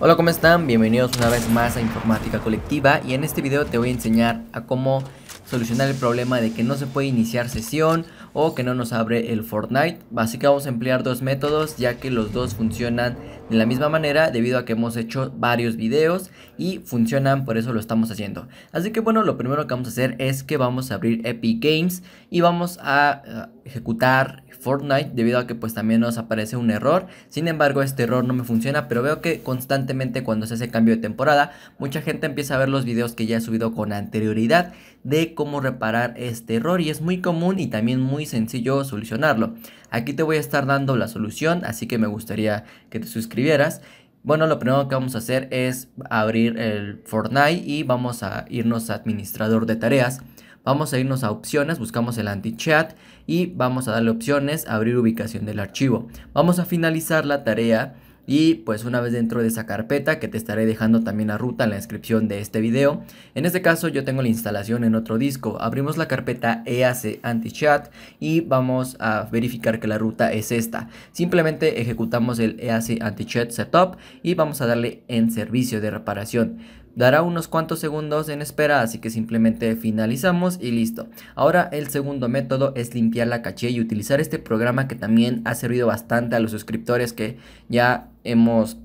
Hola, ¿cómo están? Bienvenidos una vez más a Informática Colectiva y en este video te voy a enseñar a cómo solucionar el problema de que no se puede iniciar sesión o que no nos abre el Fortnite. Así que vamos a emplear dos métodos ya que los dos funcionan de la misma manera, debido a que hemos hecho varios videos y funcionan, por eso lo estamos haciendo. Así que bueno, lo primero que vamos a hacer es que vamos a abrir Epic Games y vamos a eh, ejecutar Fortnite debido a que pues también nos aparece un error. Sin embargo, este error no me funciona, pero veo que constantemente cuando se hace cambio de temporada, mucha gente empieza a ver los videos que ya he subido con anterioridad de cómo reparar este error y es muy común y también muy sencillo solucionarlo. Aquí te voy a estar dando la solución, así que me gustaría que te suscribieras. Bueno, lo primero que vamos a hacer es abrir el Fortnite y vamos a irnos a administrador de tareas. Vamos a irnos a opciones, buscamos el anti-chat y vamos a darle opciones, abrir ubicación del archivo. Vamos a finalizar la tarea y pues una vez dentro de esa carpeta, que te estaré dejando también la ruta en la descripción de este video, en este caso yo tengo la instalación en otro disco, abrimos la carpeta EAC Anti-Chat y vamos a verificar que la ruta es esta. Simplemente ejecutamos el EAC Anti-Chat Setup y vamos a darle en servicio de reparación. Dará unos cuantos segundos en espera, así que simplemente finalizamos y listo. Ahora el segundo método es limpiar la caché y utilizar este programa que también ha servido bastante a los suscriptores que ya hemos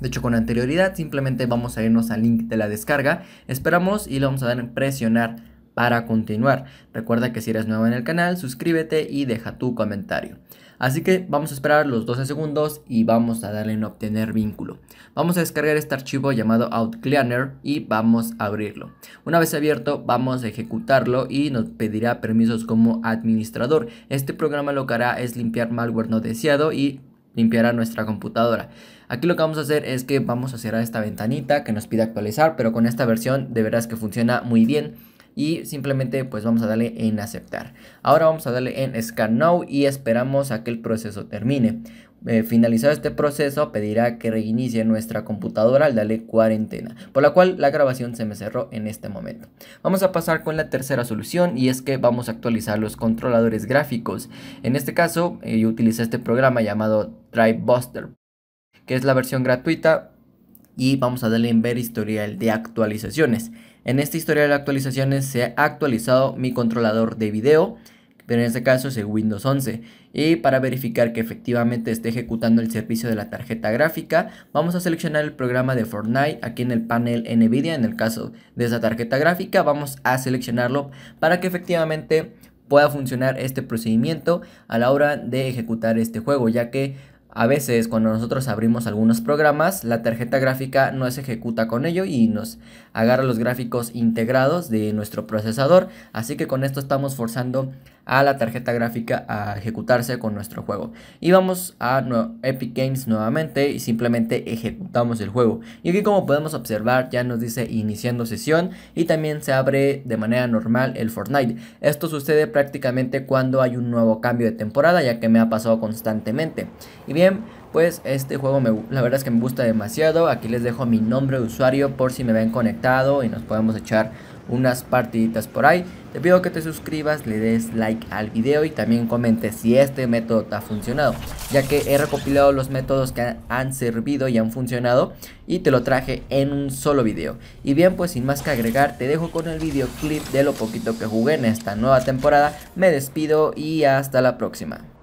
de hecho, con anterioridad, simplemente vamos a irnos al link de la descarga. Esperamos y lo vamos a dar en presionar para continuar. Recuerda que si eres nuevo en el canal, suscríbete y deja tu comentario. Así que vamos a esperar los 12 segundos y vamos a darle en obtener vínculo. Vamos a descargar este archivo llamado OutCleaner y vamos a abrirlo. Una vez abierto vamos a ejecutarlo y nos pedirá permisos como administrador. Este programa lo que hará es limpiar malware no deseado y Limpiará nuestra computadora. Aquí lo que vamos a hacer es que vamos a cerrar esta ventanita que nos pide actualizar, pero con esta versión de veras que funciona muy bien. Y simplemente pues vamos a darle en aceptar. Ahora vamos a darle en scan now y esperamos a que el proceso termine. Eh, finalizado este proceso, pedirá que reinicie nuestra computadora al darle cuarentena, por la cual la grabación se me cerró en este momento. Vamos a pasar con la tercera solución y es que vamos a actualizar los controladores gráficos. En este caso, eh, yo utilicé este programa llamado Buster. que es la versión gratuita y vamos a darle en ver historial de actualizaciones. En este historial de actualizaciones se ha actualizado mi controlador de video, pero en este caso es Windows 11. Y para verificar que efectivamente esté ejecutando el servicio de la tarjeta gráfica, vamos a seleccionar el programa de Fortnite aquí en el panel NVIDIA, en el caso de esa tarjeta gráfica, vamos a seleccionarlo para que efectivamente pueda funcionar este procedimiento a la hora de ejecutar este juego, ya que a veces cuando nosotros abrimos algunos programas, la tarjeta gráfica no se ejecuta con ello y nos agarra los gráficos integrados de nuestro procesador. Así que con esto estamos forzando a la tarjeta gráfica a ejecutarse con nuestro juego. Y vamos a Epic Games nuevamente y simplemente ejecutamos el juego. Y aquí como podemos observar ya nos dice iniciando sesión y también se abre de manera normal el Fortnite. Esto sucede prácticamente cuando hay un nuevo cambio de temporada ya que me ha pasado constantemente. Y pues este juego me, la verdad es que me gusta demasiado. Aquí les dejo mi nombre de usuario por si me ven conectado y nos podemos echar unas partiditas por ahí. Te pido que te suscribas, le des like al video y también comentes si este método te ha funcionado, ya que he recopilado los métodos que han servido y han funcionado y te lo traje en un solo video. Y bien, pues sin más que agregar, te dejo con el videoclip de lo poquito que jugué en esta nueva temporada. Me despido y hasta la próxima.